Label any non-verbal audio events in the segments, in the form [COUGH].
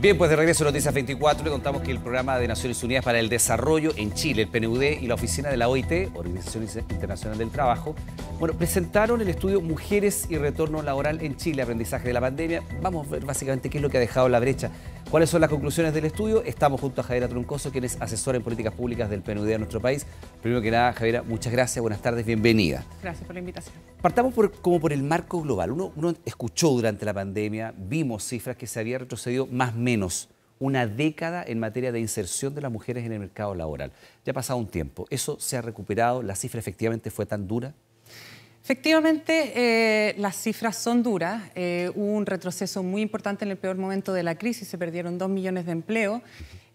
Bien, pues de regreso a Noticias 24 le contamos que el programa de Naciones Unidas para el Desarrollo en Chile, el PNUD y la oficina de la OIT, Organización Internacional del Trabajo, bueno, presentaron el estudio Mujeres y Retorno Laboral en Chile, aprendizaje de la pandemia. Vamos a ver básicamente qué es lo que ha dejado la brecha ¿Cuáles son las conclusiones del estudio? Estamos junto a Javiera Troncoso, quien es asesora en políticas públicas del PNUD de nuestro país. Primero que nada, Javiera, muchas gracias, buenas tardes, bienvenida. Gracias por la invitación. Partamos como por el marco global. Uno, uno escuchó durante la pandemia, vimos cifras que se había retrocedido más o menos una década en materia de inserción de las mujeres en el mercado laboral. Ya ha pasado un tiempo. ¿Eso se ha recuperado? ¿La cifra efectivamente fue tan dura? Efectivamente, eh, las cifras son duras. Eh, hubo un retroceso muy importante en el peor momento de la crisis, se perdieron dos millones de empleos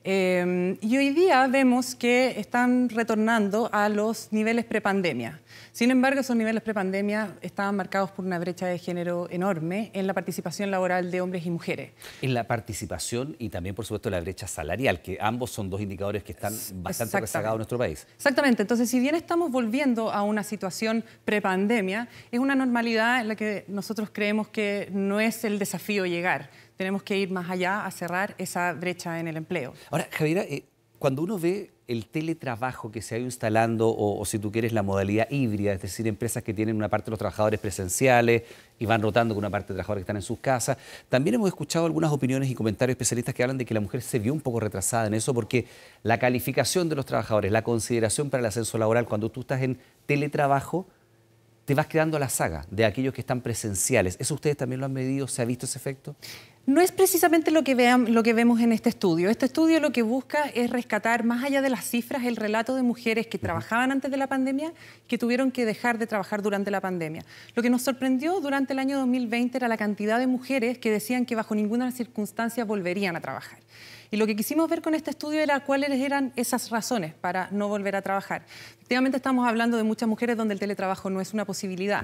Em, y hoy día vemos que están retornando a los niveles prepandemia. Sin embargo, esos niveles prepandemia estaban marcados por una brecha de género enorme en la participación laboral de hombres y mujeres. En la participación y también, por supuesto, la brecha salarial, que ambos son dos indicadores que están bastante rezagados en nuestro país. Exactamente. Entonces, si bien estamos volviendo a una situación prepandemia, es una normalidad en la que nosotros creemos que no es el desafío llegar tenemos que ir más allá a cerrar esa brecha en el empleo. Ahora, Javiera, eh, cuando uno ve el teletrabajo que se ha ido instalando, o, o, si tú quieres la modalidad híbrida, es decir, empresas que tienen una parte de los trabajadores presenciales y van rotando con una parte de trabajadores que están en sus casas, también hemos escuchado algunas opiniones y comentarios especialistas que hablan de que la mujer se vio un poco retrasada en eso porque la calificación de los trabajadores, la consideración para el ascenso laboral, cuando tú estás en teletrabajo, te vas quedando a la saga de aquellos que están presenciales. ¿Eso ustedes también lo han medido? ¿Se ha visto ese efecto? No es precisamente lo que, vean, lo que vemos en este estudio. Este estudio lo que busca es rescatar, más allá de las cifras, el relato de mujeres que trabajaban antes de la pandemia, que tuvieron que dejar de trabajar durante la pandemia. Lo que nos sorprendió durante el año 2020 era la cantidad de mujeres que decían que bajo ninguna circunstancia volverían a trabajar. Y lo que quisimos ver con este estudio era cuáles eran esas razones para no volver a trabajar. Efectivamente estamos hablando de muchas mujeres donde el teletrabajo no es una posibilidad.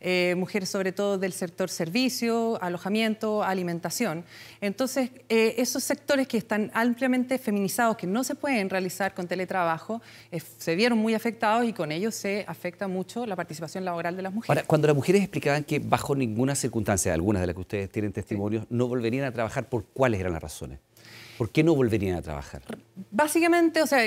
Eh, mujeres sobre todo del sector servicio, alojamiento, alimentación. Entonces, eh, esos sectores que están ampliamente feminizados, que no se pueden realizar con teletrabajo, eh, se vieron muy afectados y con ellos se afecta mucho la participación laboral de las mujeres. cuando las mujeres explicaban que bajo ninguna circunstancia, algunas de las que ustedes tienen testimonios, no volverían a trabajar, ¿por cuáles eran las razones? ¿Por qué no volverían a trabajar? Básicamente, o sea,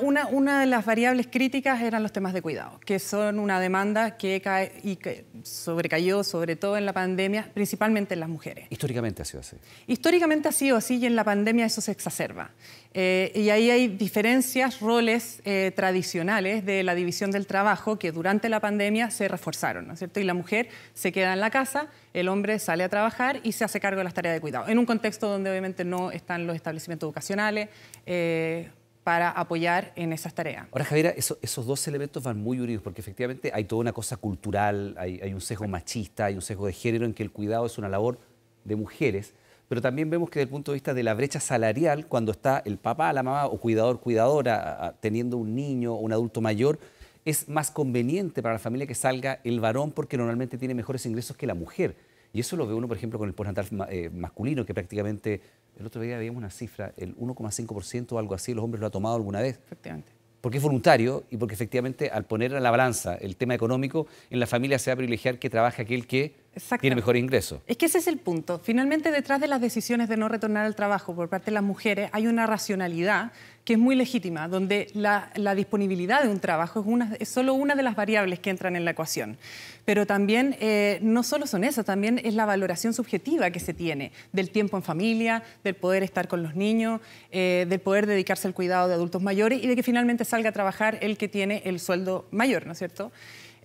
una, de las variables críticas eran los temas de cuidado, que son una demanda que, que sobrecayó, sobre todo en la pandemia, principalmente en las mujeres. Históricamente ha sido así. Históricamente ha sido así y en la pandemia eso se exacerba. Eh, y ahí hay diferencias, roles eh, tradicionales de la división del trabajo que durante la pandemia se reforzaron, ¿no es cierto? Y la mujer se queda en la casa, el hombre sale a trabajar y se hace cargo de las tareas de cuidado, en un contexto donde obviamente no están los establecimientos educacionales. Eh, para apoyar en esas tareas. Ahora, Javiera, esos dos elementos van muy unidos, porque efectivamente hay toda una cosa cultural, hay, hay un sesgo machista, hay un sesgo de género en que el cuidado es una labor de mujeres pero también vemos que desde el punto de vista de la brecha salarial, cuando está el papá, la mamá o cuidador, cuidadora, teniendo un niño o un adulto mayor, es más conveniente para la familia que salga el varón porque normalmente tiene mejores ingresos que la mujer. Y eso lo ve uno, por ejemplo, con el postnatal eh, masculino, que prácticamente, el otro día veíamos una cifra, el 1,5% o algo así, los hombres lo han tomado alguna vez. Efectivamente. Porque es voluntario y porque efectivamente al poner a la balanza el tema económico, en la familia se va a privilegiar que trabaje aquel que tiene mejor ingreso. Es que ese es el punto. Finalmente, detrás de las decisiones de no retornar al trabajo por parte de las mujeres hay una racionalidad que es muy legítima, donde la, disponibilidad de un trabajo es, una, solo una de las variables que entran en la ecuación. Pero también eh, no solo son esas, también es la valoración subjetiva que se tiene del tiempo en familia, del poder estar con los niños, eh, del poder dedicarse al cuidado de adultos mayores y de que finalmente salga a trabajar el que tiene el sueldo mayor, ¿no es cierto?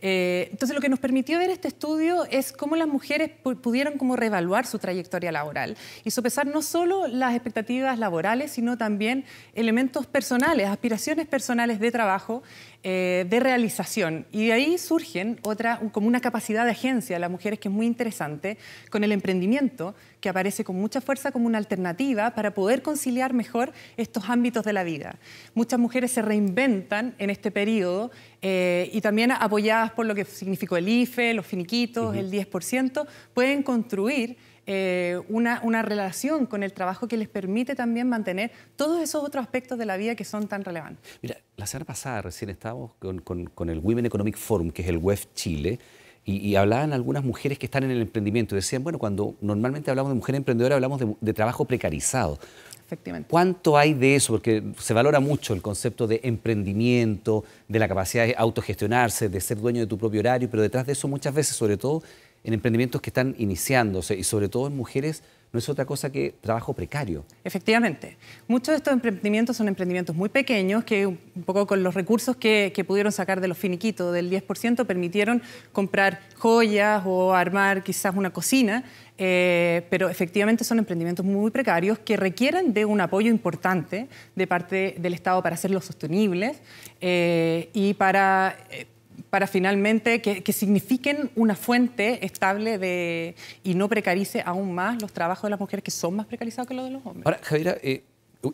Eh, entonces, lo que nos permitió ver este estudio es cómo las mujeres pudieron como reevaluar su trayectoria laboral y sopesar no solo las expectativas laborales, sino también elementos personales, aspiraciones personales de trabajo eh, de realización. Y de ahí surgen otra, como una capacidad de agencia de las mujeres que es muy interesante, con el emprendimiento, que aparece con mucha fuerza como una alternativa para poder conciliar mejor estos ámbitos de la vida. Muchas mujeres se reinventan en este periodo eh, y también apoyadas por lo que significó el IFE, los finiquitos, el 10%, pueden construir eh, una, una, relación con el trabajo que les permite también mantener todos esos otros aspectos de la vida que son tan relevantes. Mira, la semana pasada recién estábamos con, el Women Economic Forum, que es el WEF Chile, y, hablaban algunas mujeres que están en el emprendimiento. y Decían, bueno, cuando normalmente hablamos de mujer emprendedora, hablamos de, de trabajo precarizado. Efectivamente. ¿Cuánto hay de eso? Porque se valora mucho el concepto de emprendimiento, de la capacidad de autogestionarse, de ser dueño de tu propio horario, pero detrás de eso muchas veces, sobre todo, en emprendimientos que están iniciándose y sobre todo en mujeres no es otra cosa que trabajo precario. Efectivamente. Muchos de estos emprendimientos son emprendimientos muy pequeños que un poco con los recursos que, pudieron sacar de los finiquitos del 10% permitieron comprar joyas o armar quizás una cocina, eh, pero efectivamente son emprendimientos muy precarios que requieren de un apoyo importante de parte del Estado para hacerlos sostenibles eh, y para... Eh, para finalmente que, signifiquen una fuente estable de, y no precarice aún más los trabajos de las mujeres que son más precarizados que los de los hombres. Ahora, Javiera, eh,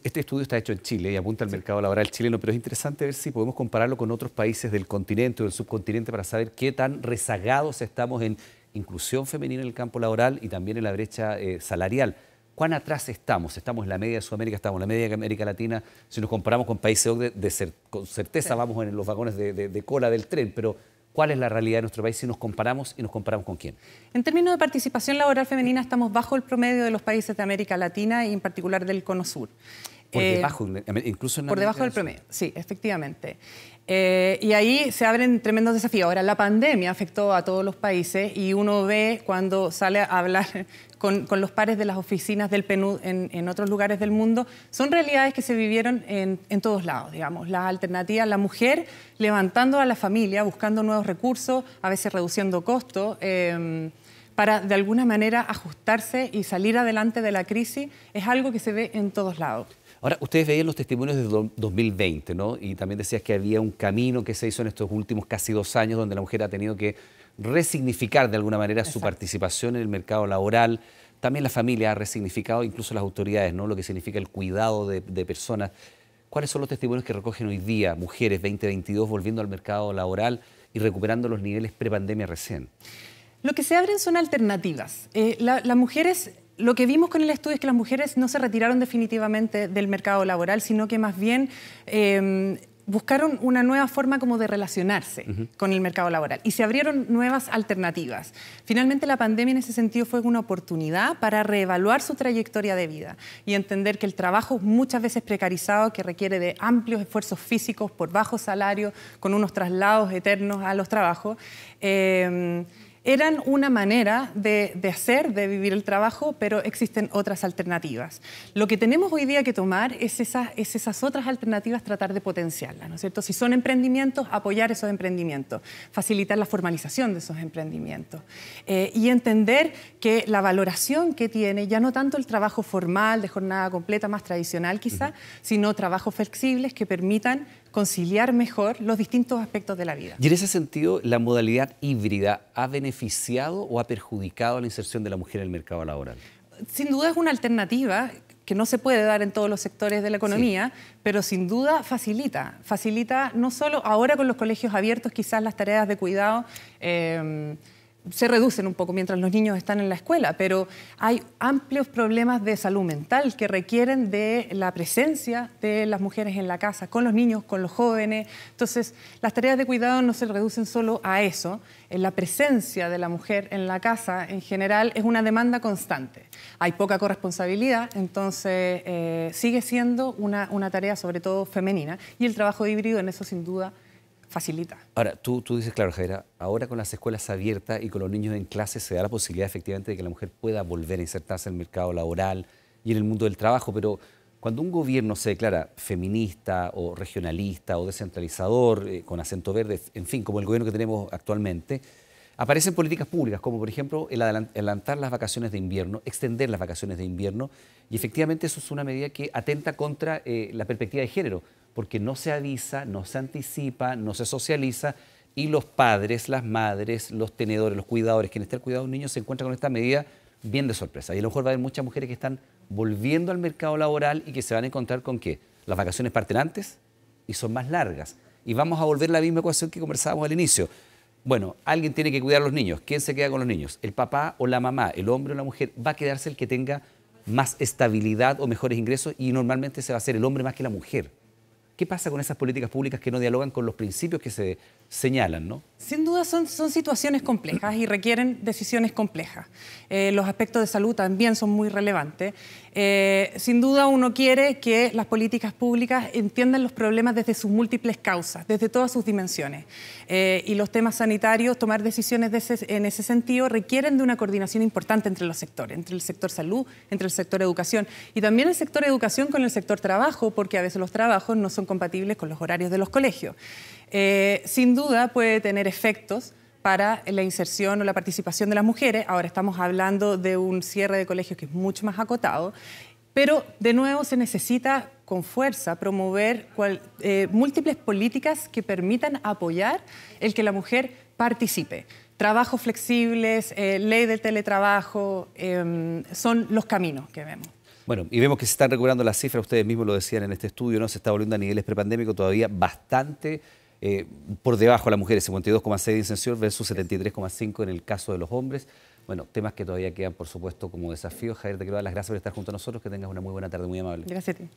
este estudio está hecho en Chile y apunta al mercado laboral chileno, pero es interesante ver si podemos compararlo con otros países del continente o del subcontinente para saber qué tan rezagados estamos en inclusión femenina en el campo laboral y también en la brecha eh, salarial. ¿Cuán atrás estamos? Estamos en la media de Sudamérica, estamos en la media de América Latina. Si nos comparamos con países de, de con certeza vamos en los vagones de, cola del tren, pero ¿cuál es la realidad de nuestro país si nos comparamos y nos comparamos con quién? En términos de participación laboral femenina estamos bajo el promedio de los países de América Latina y en particular del Cono Sur. Por eh, debajo, incluso en Por debajo del promedio, sí, efectivamente. Eh, y ahí se abren tremendos desafíos. Ahora, la pandemia afectó a todos los países y uno ve cuando sale a hablar [LAUGHS] con, los pares de las oficinas del PNUD en, otros lugares del mundo, son realidades que se vivieron en, todos lados, digamos. Las alternativas, la mujer levantando a la familia, buscando nuevos recursos, a veces reduciendo costos. Em, para de alguna manera ajustarse y salir adelante de la crisis es algo que se ve en todos lados. Ahora, ustedes veían los testimonios de 2020, ¿no? Y también decías que había un camino que se hizo en estos últimos casi dos años donde la mujer ha tenido que resignificar de alguna manera su participación en el mercado laboral. También la familia ha resignificado, incluso las autoridades, ¿no? Lo que significa el cuidado de, personas. ¿Cuáles son los testimonios que recogen hoy día mujeres 2022 volviendo al mercado laboral y recuperando los niveles prepandemia recién? Lo que se abren son alternativas. Eh, las mujeres lo que vimos con el estudio es que las mujeres no se retiraron definitivamente del mercado laboral, sino que más bien em, buscaron una nueva forma como de relacionarse con el mercado laboral y se abrieron nuevas alternativas. Finalmente la pandemia en ese sentido fue una oportunidad para reevaluar su trayectoria de vida y entender que el trabajo muchas veces precarizado, que requiere de amplios esfuerzos físicos por bajo salario con unos traslados eternos a los trabajos, em, eran una manera de, de, hacer, de vivir el trabajo, pero existen otras alternativas. Lo que tenemos hoy día que tomar es esas, esas otras alternativas, tratar de potenciarlas, ¿no es cierto? Si son emprendimientos, apoyar esos emprendimientos, facilitar la formalización de esos emprendimientos eh, y entender que la valoración que tiene, ya no tanto el trabajo formal de jornada completa, más tradicional quizá, sino trabajos flexibles que permitan conciliar mejor los distintos aspectos de la vida. Y en ese sentido, ¿la modalidad híbrida ha beneficiado o ha perjudicado a la inserción de la mujer en el mercado laboral? Sin duda es una alternativa que no se puede dar en todos los sectores de la economía, pero sin duda facilita. Facilita no solo ahora con los colegios abiertos, quizás las tareas de cuidado. Eh, se reducen un poco mientras los niños están en la escuela, pero hay amplios problemas de salud mental que requieren de la presencia de las mujeres en la casa, con los niños, con los jóvenes. Entonces, las tareas de cuidado no se reducen solo a eso. Eh, la presencia de la mujer en la casa, en general, es una demanda constante. Hay poca corresponsabilidad, entonces eh, sigue siendo una, una tarea sobre todo femenina y el trabajo híbrido en eso sin duda facilita. Ahora, tú, tú dices, claro, Jaira, ahora con las escuelas abiertas y con los niños en clase se da la posibilidad efectivamente de que la mujer pueda volver a insertarse en el mercado laboral y en el mundo del trabajo, pero cuando un gobierno se declara feminista o regionalista o descentralizador, eh, con acento verde, en fin, como el gobierno que tenemos actualmente, aparecen políticas públicas, como por ejemplo el adelantar las vacaciones de invierno, extender las vacaciones de invierno, y efectivamente eso es una medida que atenta contra eh, la perspectiva de género porque no se avisa, no se anticipa, no se socializa y los padres, las madres, los tenedores, los cuidadores, quienes están cuidando a los niños, se encuentran con esta medida bien de sorpresa. Y a lo mejor va a haber muchas mujeres que están volviendo al mercado laboral y que se van a encontrar con que las vacaciones parten antes y son más largas. Y vamos a volver a la misma ecuación que conversábamos al inicio. Bueno, alguien tiene que cuidar a los niños. ¿Quién se queda con los niños? ¿El papá o la mamá? ¿El hombre o la mujer? Va a quedarse el que tenga más estabilidad o mejores ingresos y normalmente se va a ser el hombre más que la mujer. ¿Qué pasa con esas políticas públicas que no dialogan con los principios que se señalan, ¿no? Sin duda son, situaciones complejas y requieren decisiones complejas. Eh, los aspectos de salud también son muy relevantes. Eh, sin duda uno quiere que las políticas públicas entiendan los problemas desde sus múltiples causas, desde todas sus dimensiones. Eh, y los temas sanitarios, tomar decisiones en ese sentido, requieren de una coordinación importante entre los sectores, entre el sector salud, entre el sector educación y también el sector educación con el sector trabajo, porque a veces los trabajos no son compatibles con los horarios de los colegios. Eh, sin duda puede tener efectos para la inserción o la participación de las mujeres. Ahora estamos hablando de un cierre de colegios que es mucho más acotado, pero de nuevo se necesita con fuerza promover eh, múltiples políticas que permitan apoyar el que la mujer participe trabajos flexibles, eh, ley del teletrabajo, em, son los caminos que vemos. Bueno, y vemos que se están recuperando las cifras, ustedes mismos lo decían en este estudio, ¿no? Se está volviendo a niveles prepandémicos todavía bastante eh, por debajo de las mujeres, 52,6 de incensión versus 73,5 en el caso de los hombres. Bueno, temas que todavía quedan, por supuesto, como desafíos. Javier, te quiero dar las gracias por estar junto a nosotros. Que tengas una muy buena tarde, muy amable. Gracias a ti.